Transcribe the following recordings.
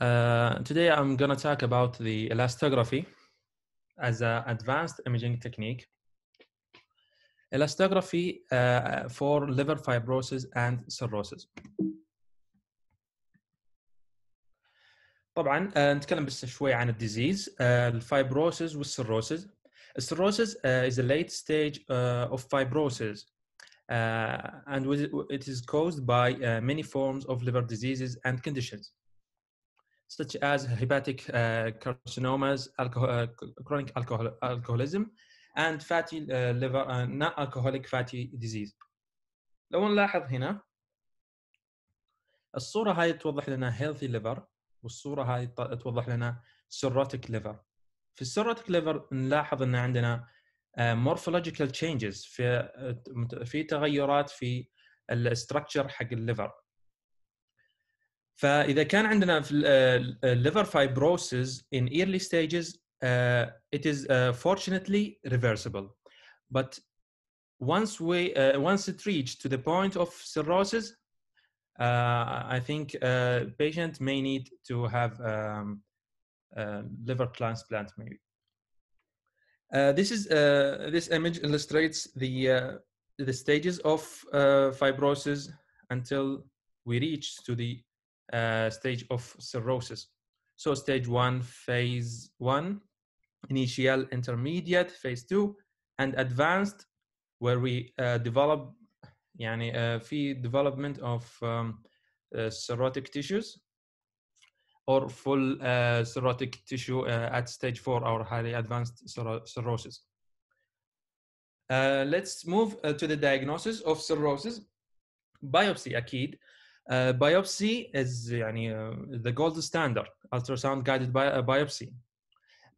Uh, today I'm going to talk about the elastography as an advanced imaging technique. Elastography uh, for liver fibrosis and cirrhosis. طبعا نتكلم بس شوي عن الديزيز الفايبروسيس والسيروسيس السيروسيس is a late stage of fibrosis and it is caused by many forms of liver diseases and conditions such as hepatic uh, carcinomas, alcohol, uh, chronic alcohol, alcoholism, and fatty uh, liver, uh, non-alcoholic fatty disease. لو نلاحظ هنا الصورة هاي توضح لنا healthy liver والصورة هاي توضح لنا cirrhotic liver. في cirrhotic liver نلاحظ ان عندنا morphological changes في في تغيرات في الستركتشر حق الليفر فاذا كان عندنا في الليفر fibrosis in early stages uh, it is uh, fortunately reversible but once we uh, once it reached to the point of cirrhosis uh, i think uh, patient may need to have um, liver transplant maybe this is this image illustrates the the stages of fibrosis until we reach to the uh, stage of cirrhosis. So stage one, phase one, initial, intermediate, phase two, and advanced, where we uh, develop, يعني uh, fee development of um, uh, cirrhotic tissues or full uh, cirrhotic tissue uh, at stage four or highly advanced cirrhosis. Uh, let's move uh, to the diagnosis of cirrhosis. Biopsy, أكيد. بايوبسي آه، از يعني ذا جولد ستاندرد الترا ساوند جايدد بايوبسي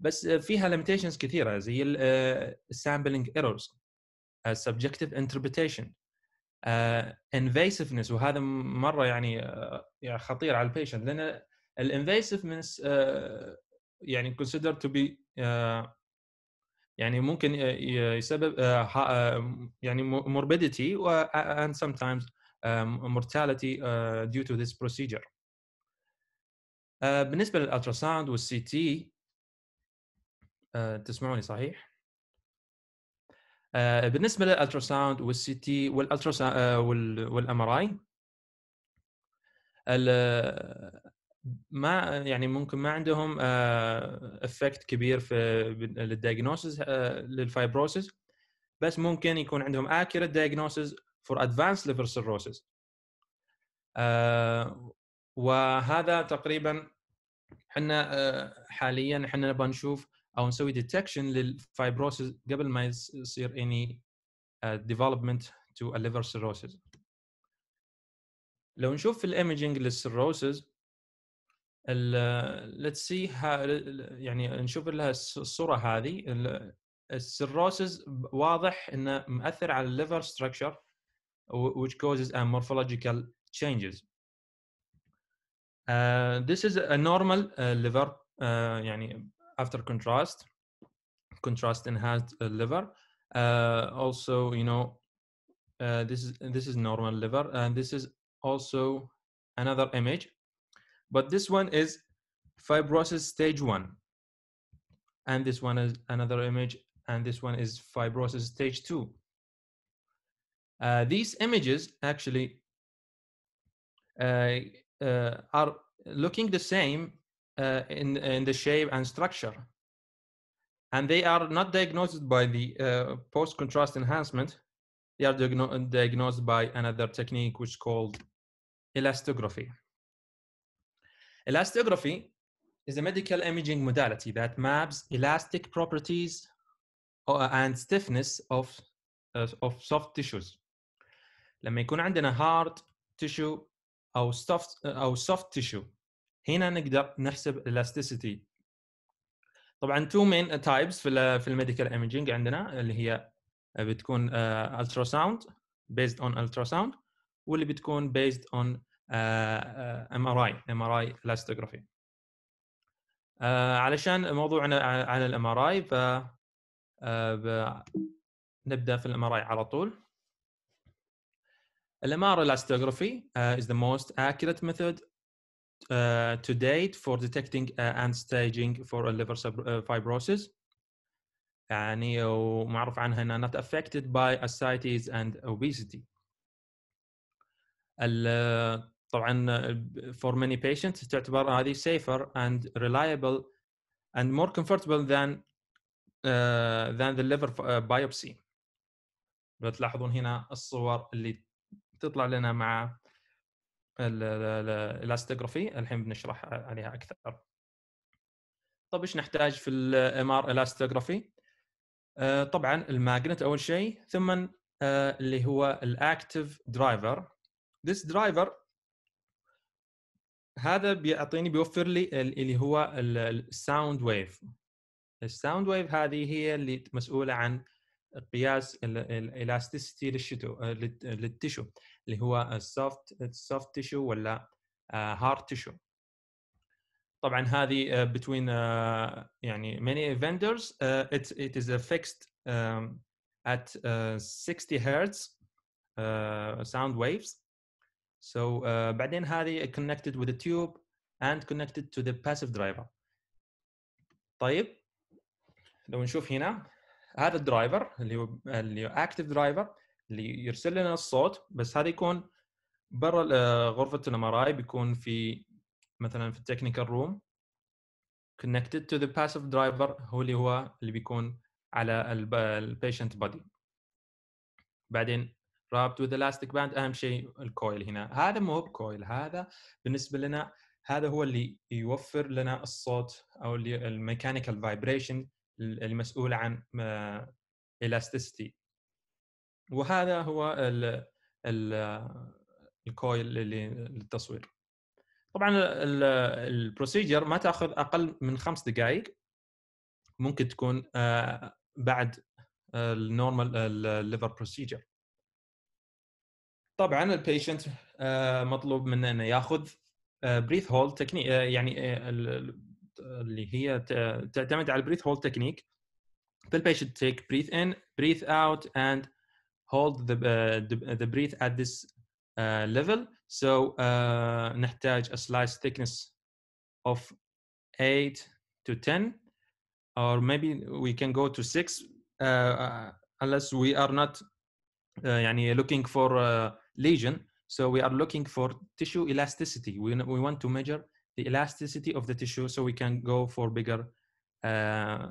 بس آه، فيها ليميتيشنز كثيره زي السامبلنج ايرورز سبجكتيف انتربريتيشن انفيسفنس وهذا مره يعني uh, يعني خطير على البيشنت لان الانفيسفنس يعني كونسيدر تو بي يعني ممكن يسبب uh, يعني morbidity and sometimes mortality uh, due to this procedure. Uh, بالنسبة للألتراساوند والسي تي آه، uh, تسمعوني صحيح؟ uh, بالنسبة للألتراساوند والسي تي والأم ار اي ما يعني ممكن ما عندهم افكت uh, كبير في uh, للفايبروسيس بس ممكن يكون عندهم اكيوريت دايجنوسيس for advanced liver cirrhosis آه، وهذا تقريبا احنا آه، حاليا احنا نبغى نشوف او نسوي ديتكشن للفايبروسيس قبل ما يصير اني ديفلوبمنت تو الليفر cirrhosis لو نشوف في الايمجنج للسيروسز ليتس سي يعني نشوف لها الصوره هذه السيروسز آه، واضح انه مؤثر على الليفر structure which causes a uh, morphological changes. Uh, this is a normal uh, liver, uh, after contrast, contrast enhanced uh, liver. Uh, also, you know, this is this is normal liver, and this is also another image, but this one is fibrosis stage one, and this one is another image, and this one is fibrosis stage two. Uh, these images actually uh, uh, are looking the same uh, in, in the shape and structure. And they are not diagnosed by the uh, post-contrast enhancement. They are diagnosed by another technique which is called elastography. Elastography is a medical imaging modality that maps elastic properties and stiffness of, of soft tissues لما يكون عندنا هارد تيشو او سوفت او سوفت تيشو هنا نقدر نحسب الالاستيسيتي طبعا تو مين تايبس في في الميديكال ايمجينج عندنا اللي هي آه، بتكون التراساوند بيزد اون التراساوند واللي بتكون بيزد اون ام ار اي ام ار اي الاستوغرافي علشان موضوعنا على الام ار اي ف آه، نبدا في الام ار اي على طول LMR elastography uh, is the most accurate method uh, to date for detecting uh, and staging for a liver uh, fibrosis. يعني uh, ومعروف عنها انها not affected by ascites and obesity. طبعا uh, for many patients تعتبر هذه safer and reliable and more comfortable than uh, than the liver biopsy. بتلاحظون هنا الصور اللي تطلع لنا مع الالاستيغرافي الحين بنشرح عليها اكثر طب ايش نحتاج في الام ار الاستيغرافي آه، طبعا الماجنت اول شيء ثم آه، اللي هو الاكتف درايفر ذس درايفر هذا بيعطيني بيوفر لي اللي هو الساوند ويف الساوند ويف هذه هي اللي مسؤوله عن قياس الالاستيسيتي للشتو للتشو اللي هو السوفت السوفت تشو ولا هارد تشو طبعا هذه between يعني many vendors it it is fixed at 60 hertz sound waves so بعدين هذه connected with a tube and connected to the passive driver طيب لو نشوف هنا هذا الدرايفر اللي هو اللي هو اكتف درايفر اللي يرسل لنا الصوت بس هذا يكون برا آه، غرفه الام ار اي بيكون في مثلا في التكنيكال روم connected to the passive driver هو اللي هو اللي بيكون على البيشنت بادي بعدين رابط with elastic band اهم شيء الكويل هنا هذا مو بكويل هذا بالنسبه لنا هذا هو اللي يوفر لنا الصوت او الميكانيكال فايبريشن المسؤول عن elasticity وهذا هو الكويل اللي للتصوير طبعا البروسيجر ما تاخذ اقل من خمس دقائق ممكن تكون بعد النورمال الليفر بروسيجر طبعا البيشنت مطلوب منه انه ياخذ بريث هولد تكنيك يعني اللي هي تعتمد على البريث hold technique. the patient take breath in breathe out and hold the uh, the, uh, the at this uh, level so uh, نحتاج a slice thickness of 8 to 10 or maybe we can go to 6 uh, uh unless we are not uh, looking for uh, lesion so we are looking for tissue elasticity we want to measure the elasticity of the tissue so we can go for bigger uh,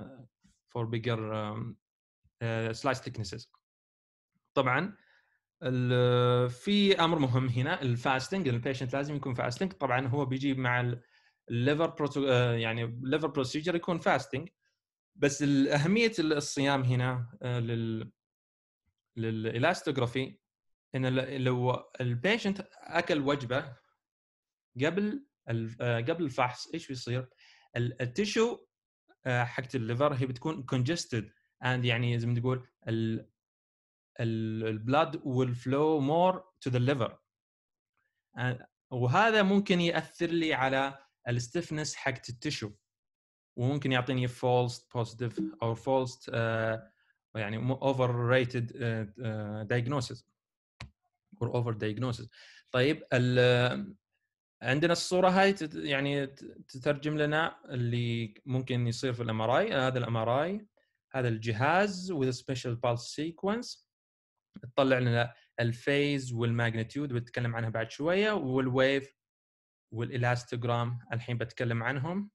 for bigger um, uh, slice thicknesses طبعا في امر مهم هنا الفاستنج البيشنت لازم يكون فاستنج طبعا هو بيجي مع الليفر بروتو آه، يعني الليفر بروسيجر يكون فاستنج بس اهميه الصيام هنا آه، لل للالاستوغرافي ان لو البيشنت اكل وجبه قبل آه، قبل الفحص ايش بيصير؟ التشو آه، حقت الليفر هي بتكون كونجستد اند يعني زي ما تقول البلاد flow مور تو ذا ليفر وهذا ممكن ياثر لي على الستفنس حقت التشو وممكن يعطيني فولس بوزيتيف او فولس يعني اوفر ريتد دايجنوسيس اور اوفر دايجنوسيس طيب عندنا الصوره هاي يعني تترجم لنا اللي ممكن يصير في الام ار اي آه، هذا الام ار اي هذا الجهاز وذ سبيشال بالس سيكونس تطلع لنا الفيز والماجنتيود بتكلم عنها بعد شويه والويف والالاستوجرام الحين بتكلم عنهم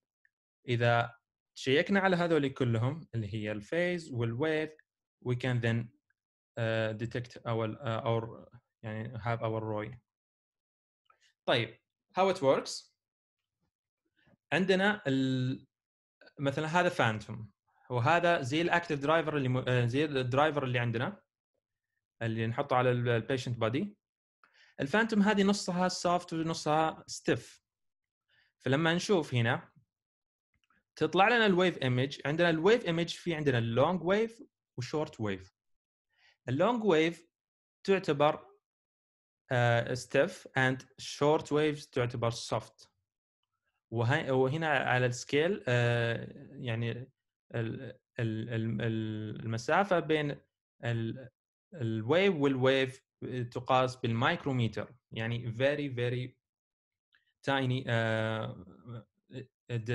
اذا شيكنا على هذول كلهم اللي هي الفيز والويف we can then uh, detect our uh, our يعني have our ROI طيب هاو ات وركس عندنا ال... مثلا هذا فانتوم وهذا زي الاكتف درايفر اللي م... آه، زي الدرايفر اللي عندنا اللي نحطه على البيشنت بادي الفانتوم هذه نصها سوفت ونصها ستيف فلما نشوف هنا تطلع لنا الويف ايمج عندنا الويف ايمج في عندنا اللونج ويف وشورت ويف اللونج ويف تعتبر ستيف اند شورت ويفز تعتبر سوفت وهنا على السكيل uh, آه، يعني ال ال ال المسافه بين الويف والويف تقاس بالمايكروميتر يعني فيري فيري تايني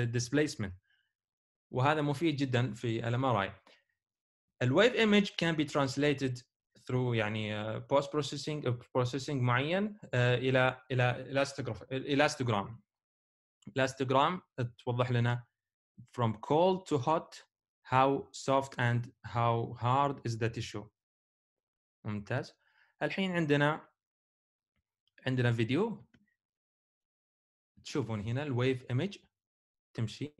ديسبيسمنت وهذا مفيد جدا في الام ار اي الويف ايمج كان بي ترانسليتد ثرو يعني بوست بروسيسنج بروسيسنج معين آه، الى الى elastogram elastogram توضح لنا from cold to hot how soft and how hard is the tissue ممتاز الحين عندنا عندنا فيديو تشوفون هنا الويف ايمج تمشي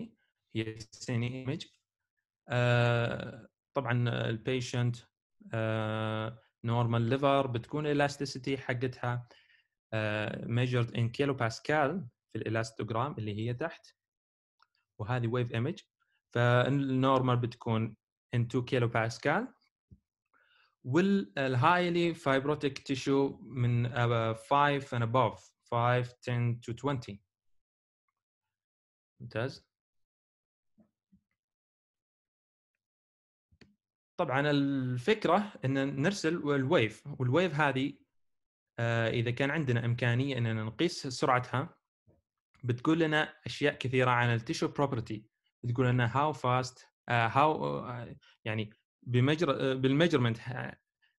هي سيني ايمج آه طبعا البيشنت نورمال آه، ليفر بتكون الاستيسيتي حقتها ميجرد ان كيلو باسكال في الالاستوغرام اللي هي تحت وهذه ويف ايمج فالنورمال بتكون ان 2 كيلو باسكال والهايلي فايبروتيك تيشو من 5 آه، and above 5 10 to 20 ممتاز طبعا الفكره ان نرسل الويف والويف هذه آه، اذا كان عندنا امكانيه اننا نقيس سرعتها بتقول لنا اشياء كثيره عن التيشو بروبرتي بتقول لنا هاو فاست هاو يعني بمجر بالمجرمنت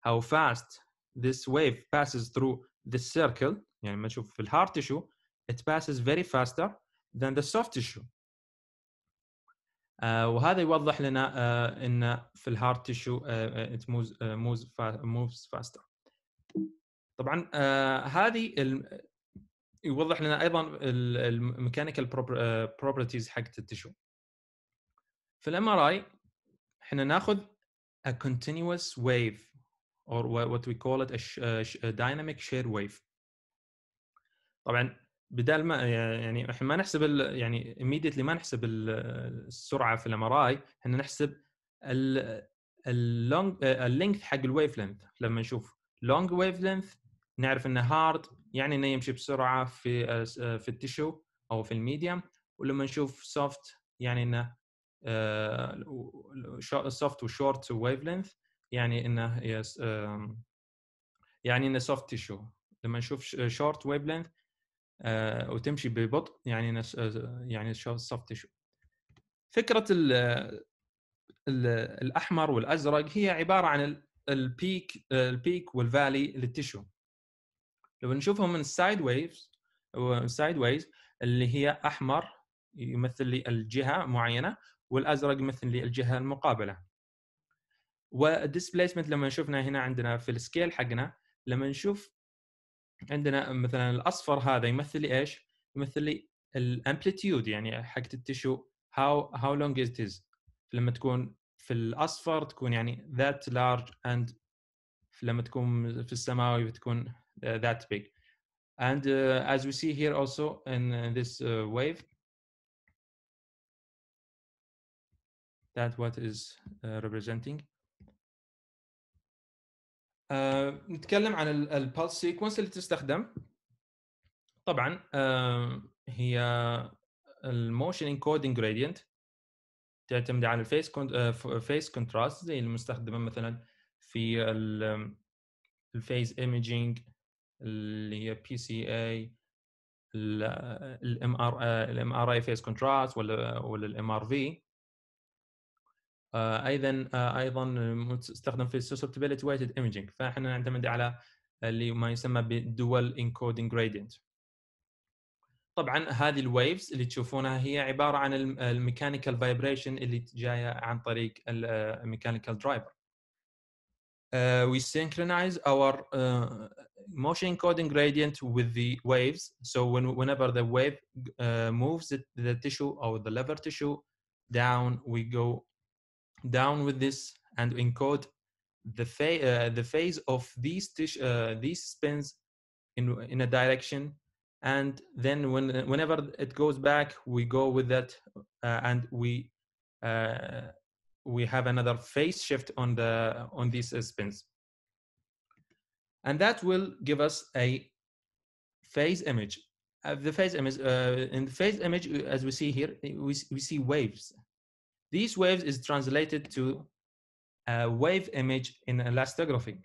هاو فاست this wave passes through the circle يعني ما نشوف في الهارد tissue it passes very faster than the soft tissue آه، وهذا يوضح لنا آه، ان في الهارت تيشو ات موز موفز فاستر طبعا آه، هذه يوضح لنا ايضا الميكانيكال بروبرتيز حقت التشو في الام ار اي احنا ناخذ a continuous wave or what we call it a dynamic shear wave طبعا بدال ما يعني احنا ما نحسب يعني immediately ما نحسب السرعه في الام ار اي احنا نحسب اللونج اللينث حق الويف لينث لما نشوف لونج ويف لينث نعرف انه هارد يعني انه يمشي بسرعه في في التشو او في الميديم ولما نشوف سوفت يعني انه سوفت وشورت ويف لينث يعني انه يعني انه سوفت تشو لما نشوف شورت ويف لينث آه، وتمشي ببطء يعني نس... آه، يعني soft tissue فكره ال ال الاحمر والازرق هي عباره عن البيك البيك والفالي للتشو لو نشوفهم من سايد ويفز سايد ويز اللي هي احمر يمثل لي الجهه معينه والازرق يمثل لي الجهه المقابله والديسبليسمنت لما شفنا هنا عندنا في السكيل حقنا لما نشوف عندنا مثلا الاصفر هذا يمثل لي ايش؟ يمثل لي الامبليتيود يعني حقت التشو هاو هاو لونج ات از لما تكون في الاصفر تكون يعني ذات لارج اند لما تكون في السماوي بتكون ذات بيج and از uh, as we see here also in uh, this uh, wave that what is uh, representing آه نتكلم عن البالس سيكونس اللي تستخدم طبعا آه هي الموشن انكودنج جريدينت تعتمد على الفيس فيس كونتراست زي المستخدمه مثلا في الفيس ايمجينج اللي هي بي سي اي الام ار الام ار اي فيس كونتراست ولا ولا الام ار في ايضا ايضا استخدم في susceptibility weighted imaging فاحنا نعتمد على اللي ما يسمى بالدول encoding gradient طبعا هذه الويفز اللي تشوفونها هي عباره عن الميكانيكال فايبريشن اللي جايه عن طريق الميكانيكال درايفر وي we synchronize our motion encoding gradient with the waves. So when, whenever the wave uh, moves the, the tissue or the lever tissue down, we go down with this and encode the, fa- uh, the phase of these, tish- uh, these spins in, in a direction. And then when, whenever it goes back, we go with that uh, and we, uh, we have another phase shift on, the, on these uh, spins. And that will give us a phase image. Uh, the phase image uh, in the phase image as we see here we, we see waves these waves is translated to a wave image in elastography.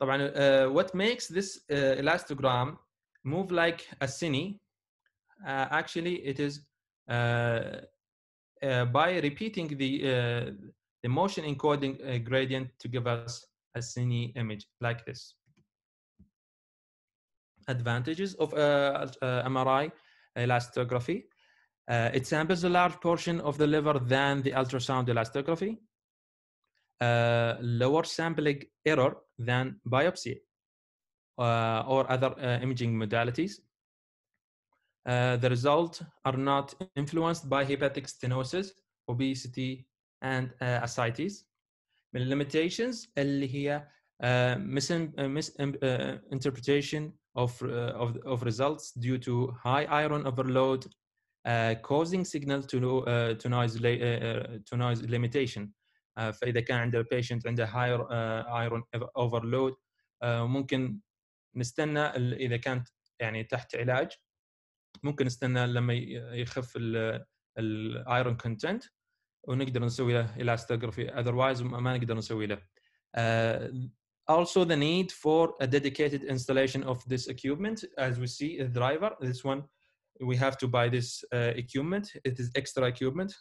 طبعا uh, what makes this uh, elastogram move like a cine uh, actually it is uh, uh, by repeating the uh, the motion encoding gradient to give us a cine image like this advantages of mri elastography uh, it samples a large portion of the liver than the ultrasound elastography. Uh, lower sampling error than biopsy uh, or other uh, imaging modalities. Uh, the results are not influenced by hepatic stenosis, obesity, and uh, ascites. limitations اللي هي uh, misinterpretation mis um, uh, of, of, of results due to high iron overload causing signal to to noise to noise limitation فاذا كان عند البيشنت عنده higher iron overload ممكن نستنى اذا كانت يعني تحت علاج ممكن نستنى لما يخف الايرون كونتنت ونقدر نسوي له elastography otherwise ما نقدر نسوي له also the need for a dedicated installation of this equipment as we see the driver this one we have to buy this uh, equipment. It is extra equipment.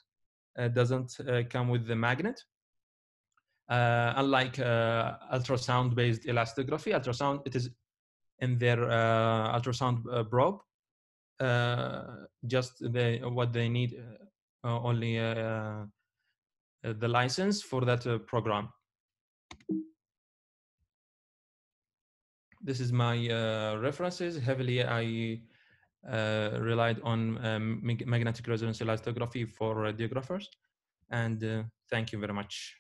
It uh, doesn't uh, come with the magnet. Uh, unlike uh, ultrasound-based elastography, ultrasound it is in their uh, ultrasound probe. just the, what they need, only the license for that program. This is my references. Heavily, I uh, relied on um, magnetic resonance elastography for radiographers. Uh, and uh, thank you very much.